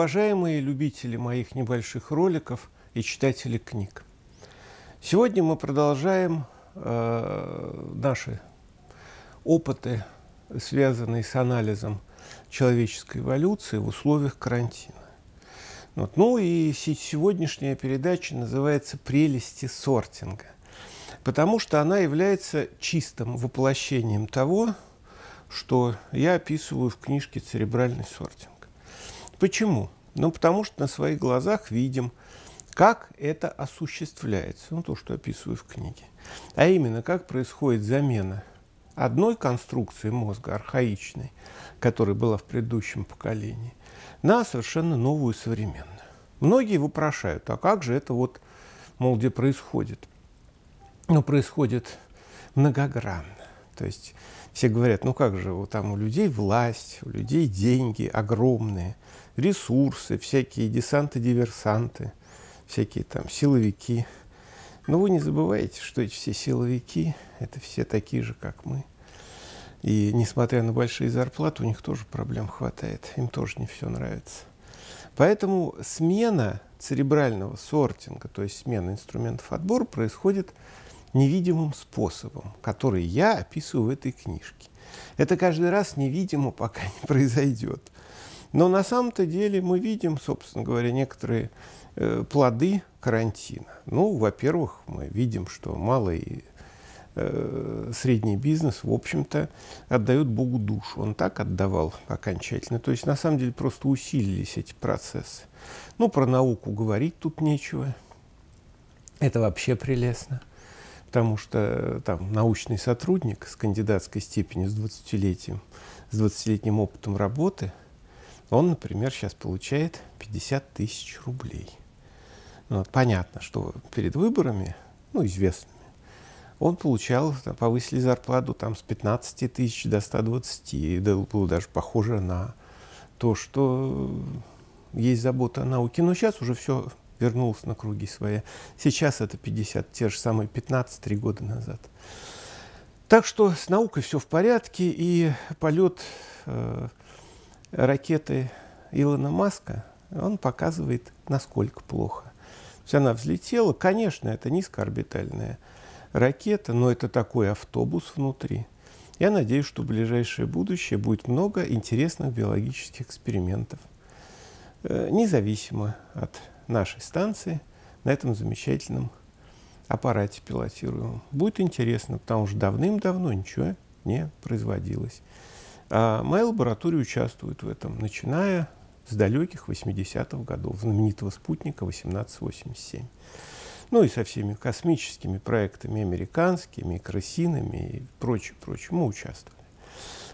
уважаемые любители моих небольших роликов и читатели книг. Сегодня мы продолжаем э, наши опыты, связанные с анализом человеческой эволюции в условиях карантина. Вот. Ну и сегодняшняя передача называется «Прелести сортинга», потому что она является чистым воплощением того, что я описываю в книжке «Церебральный сортинг». Почему? Ну, потому что на своих глазах видим, как это осуществляется, ну, то, что описываю в книге. А именно, как происходит замена одной конструкции мозга, архаичной, которая была в предыдущем поколении, на совершенно новую, современную. Многие вопрошают, а как же это вот, мол, где происходит? Ну, происходит многогранно. То есть все говорят, ну как же, вот там у людей власть, у людей деньги огромные, ресурсы, всякие десанты-диверсанты, всякие там силовики. Но вы не забывайте, что эти все силовики – это все такие же, как мы. И несмотря на большие зарплаты, у них тоже проблем хватает, им тоже не все нравится. Поэтому смена церебрального сортинга, то есть смена инструментов отбора происходит невидимым способом, который я описываю в этой книжке. Это каждый раз невидимо, пока не произойдет. Но на самом-то деле мы видим, собственно говоря, некоторые э, плоды карантина. Ну, во-первых, мы видим, что малый э, средний бизнес, в общем-то, отдает Богу душу. Он так отдавал окончательно. То есть, на самом деле, просто усилились эти процессы. Ну, про науку говорить тут нечего. Это вообще прелестно потому что э, там научный сотрудник с кандидатской степенью, с 20-летием, с 20-летним опытом работы, он, например, сейчас получает 50 тысяч рублей. Ну, понятно, что перед выборами, ну, известными, он получал, там, повысили зарплату там, с 15 тысяч до 120, и было даже похоже на то, что э, есть забота о науке. Но сейчас уже все вернулся на круги свои Сейчас это 50, те же самые 15-3 года назад. Так что с наукой все в порядке, и полет э, ракеты Илона Маска, он показывает, насколько плохо. То есть она взлетела, конечно, это низкоорбитальная ракета, но это такой автобус внутри. Я надеюсь, что в ближайшее будущее будет много интересных биологических экспериментов, э, независимо от нашей станции на этом замечательном аппарате пилотируемом. Будет интересно, потому что давным-давно ничего не производилось. А моя лаборатория участвует в этом, начиная с далеких 80-х годов, знаменитого спутника 1887. Ну и со всеми космическими проектами, американскими, крысиными и прочее, прочее, мы участвовали.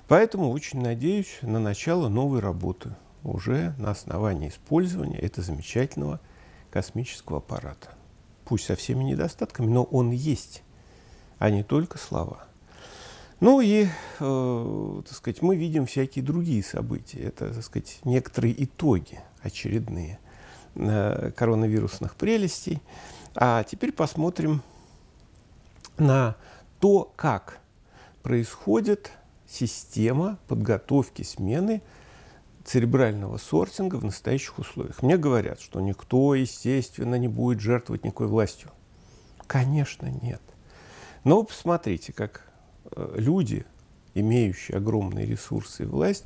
Поэтому очень надеюсь на начало новой работы – уже на основании использования этого замечательного космического аппарата. Пусть со всеми недостатками, но он есть, а не только слова. Ну и, э, так сказать, мы видим всякие другие события. Это, так сказать, некоторые итоги очередные э, коронавирусных прелестей. А теперь посмотрим на то, как происходит система подготовки смены церебрального сортинга в настоящих условиях. Мне говорят, что никто, естественно, не будет жертвовать никакой властью. Конечно, нет. Но посмотрите, как э, люди, имеющие огромные ресурсы и власть,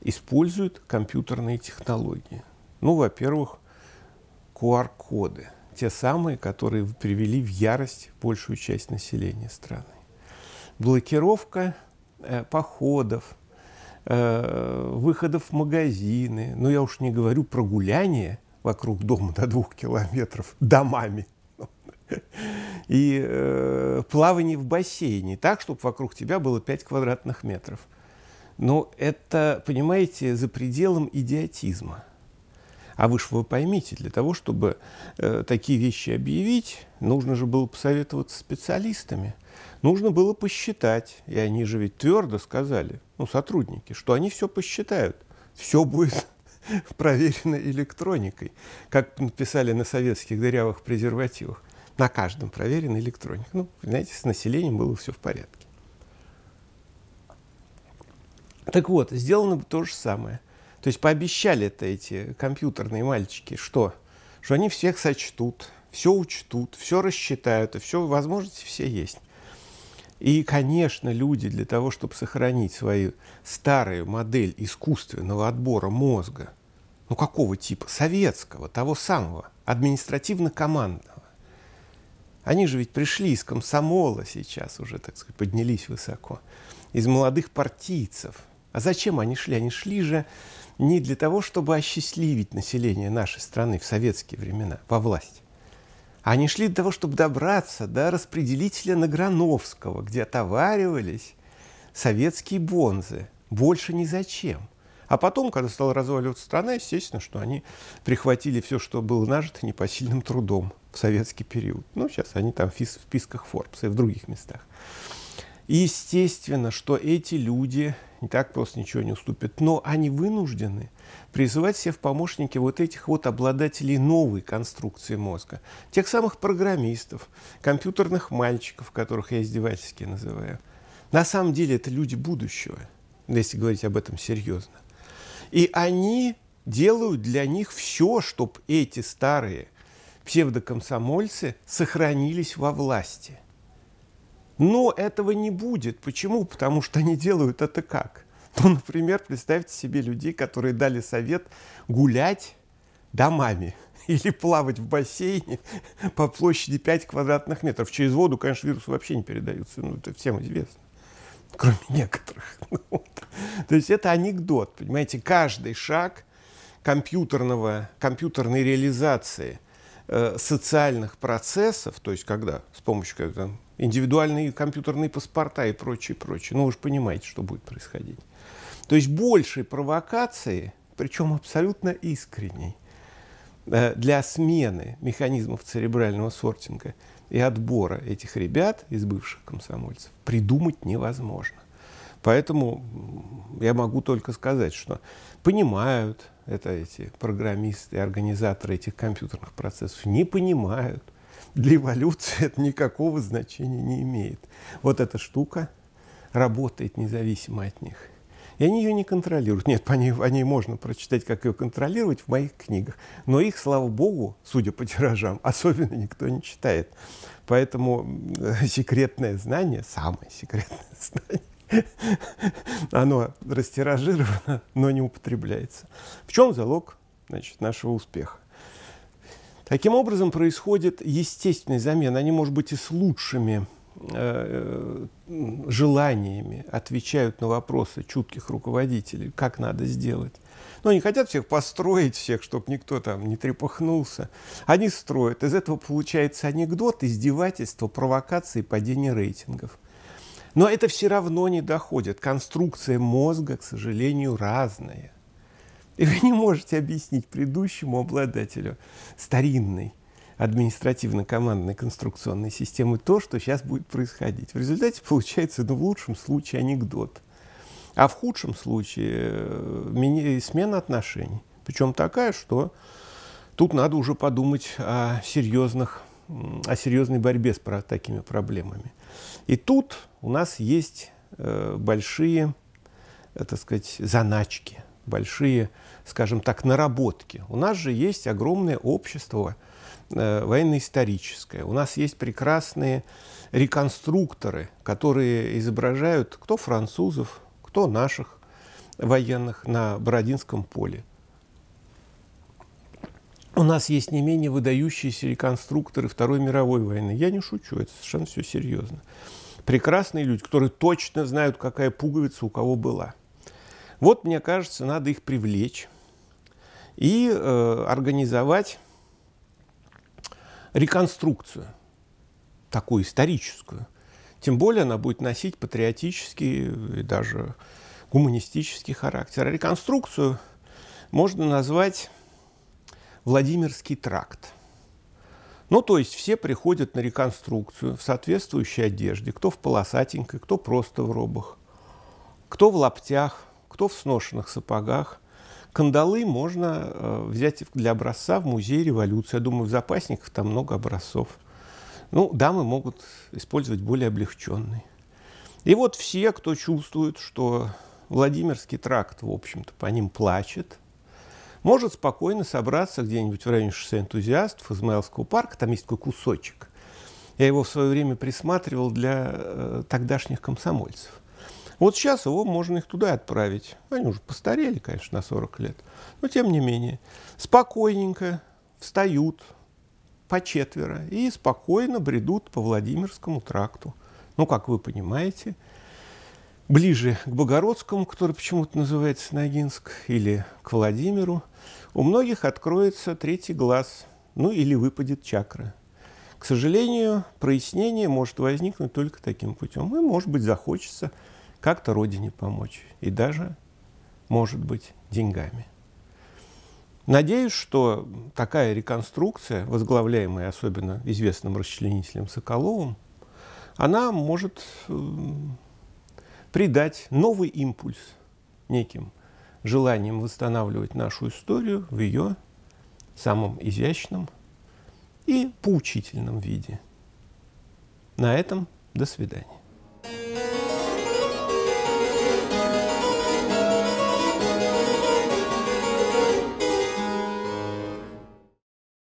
используют компьютерные технологии. Ну, во-первых, QR-коды. Те самые, которые привели в ярость большую часть населения страны. Блокировка э, походов – Э, выходов в магазины, ну я уж не говорю про гуляние вокруг дома до двух километров домами и э, плавание в бассейне, так, чтобы вокруг тебя было 5 квадратных метров. Но это, понимаете, за пределом идиотизма. А вы же вы поймите, для того, чтобы э, такие вещи объявить, нужно же было посоветоваться специалистами. Нужно было посчитать, и они же ведь твердо сказали, ну, сотрудники, что они все посчитают, все будет проверено электроникой, как написали на советских дырявых презервативах. На каждом проверена электроника. Ну, знаете, с населением было все в порядке. Так вот, сделано бы то же самое. То есть пообещали-то эти компьютерные мальчики, что? Что они всех сочтут, все учтут, все рассчитают, и все, возможности все есть. И, конечно, люди для того, чтобы сохранить свою старую модель искусственного отбора мозга, ну какого типа? Советского, того самого, административно-командного. Они же ведь пришли из комсомола сейчас уже, так сказать, поднялись высоко, из молодых партийцев. А зачем они шли? Они шли же не для того, чтобы осчастливить население нашей страны в советские времена, во власть. Они шли для того, чтобы добраться до распределителя Награновского, где отоваривались советские бонзы. Больше ни зачем. А потом, когда стала разваливаться страна, естественно, что они прихватили все, что было нажито непосильным трудом в советский период. Ну, сейчас они там в списках Форбса и в других местах. И естественно, что эти люди и так просто ничего не уступят, но они вынуждены призывать себе в помощники вот этих вот обладателей новой конструкции мозга, тех самых программистов, компьютерных мальчиков, которых я издевательски называю. На самом деле это люди будущего, если говорить об этом серьезно. И они делают для них все, чтобы эти старые псевдокомсомольцы сохранились во власти – но этого не будет. Почему? Потому что они делают это как? Ну, например, представьте себе людей, которые дали совет гулять домами или плавать в бассейне по площади 5 квадратных метров. Через воду, конечно, вирусы вообще не передаются, ну, это всем известно, кроме некоторых. Ну, то есть это анекдот, понимаете, каждый шаг компьютерного, компьютерной реализации э, социальных процессов, то есть когда с помощью там, индивидуальные компьютерные паспорта и прочее, прочее. Ну, вы же понимаете, что будет происходить. То есть большей провокации, причем абсолютно искренней, э, для смены механизмов церебрального сортинга и отбора этих ребят из бывших комсомольцев придумать невозможно. Поэтому я могу только сказать, что понимают это эти программисты и организаторы этих компьютерных процессов, не понимают, для эволюции это никакого значения не имеет. Вот эта штука работает независимо от них. И они ее не контролируют. Нет, по ней, о ней можно прочитать, как ее контролировать в моих книгах. Но их, слава богу, судя по тиражам, особенно никто не читает. Поэтому э, секретное знание, самое секретное знание, оно растиражировано, но не употребляется. В чем залог значит, нашего успеха? Таким образом происходит естественная замена. Они, может быть, и с лучшими э, э, желаниями отвечают на вопросы чутких руководителей, как надо сделать. Но они хотят всех построить, всех, чтобы никто там не трепахнулся. Они строят. Из этого получается анекдот, издевательство, провокации, падение рейтингов. Но это все равно не доходит. Конструкция мозга, к сожалению, разная. И вы не можете объяснить предыдущему обладателю старинной административно-командной конструкционной системы то, что сейчас будет происходить. В результате получается, ну, в лучшем случае, анекдот. А в худшем случае э, смена отношений. Причем такая, что тут надо уже подумать о серьезных о серьезной борьбе с такими проблемами. И тут у нас есть э, большие, э, так сказать, заначки – большие, скажем так, наработки. У нас же есть огромное общество э, военно-историческое. У нас есть прекрасные реконструкторы, которые изображают кто французов, кто наших военных на Бородинском поле. У нас есть не менее выдающиеся реконструкторы Второй мировой войны. Я не шучу, это совершенно все серьезно. Прекрасные люди, которые точно знают, какая пуговица у кого была – вот, мне кажется, надо их привлечь и э, организовать реконструкцию, такую историческую. Тем более она будет носить патриотический и даже гуманистический характер. А реконструкцию можно назвать Владимирский тракт. Ну, то есть все приходят на реконструкцию в соответствующей одежде, кто в полосатенькой, кто просто в робах, кто в лаптях, кто в сношенных сапогах. Кандалы можно э, взять для образца в музей революции. Я думаю, в запасниках там много образцов. Ну, дамы могут использовать более облегченный. И вот все, кто чувствует, что Владимирский тракт, в общем-то, по ним плачет, может спокойно собраться где-нибудь в районе шоссе энтузиастов Измайловского парка, там есть такой кусочек. Я его в свое время присматривал для э, тогдашних комсомольцев. Вот сейчас его можно их туда отправить. Они уже постарели, конечно, на 40 лет. Но тем не менее. Спокойненько встают по четверо и спокойно бредут по Владимирскому тракту. Ну, как вы понимаете, ближе к Богородскому, который почему-то называется Ногинск, или к Владимиру, у многих откроется третий глаз, ну или выпадет чакра. К сожалению, прояснение может возникнуть только таким путем. И, может быть, захочется как-то Родине помочь. И даже, может быть, деньгами. Надеюсь, что такая реконструкция, возглавляемая особенно известным расчленителем Соколовым, она может придать новый импульс неким желанием восстанавливать нашу историю в ее самом изящном и поучительном виде. На этом до свидания.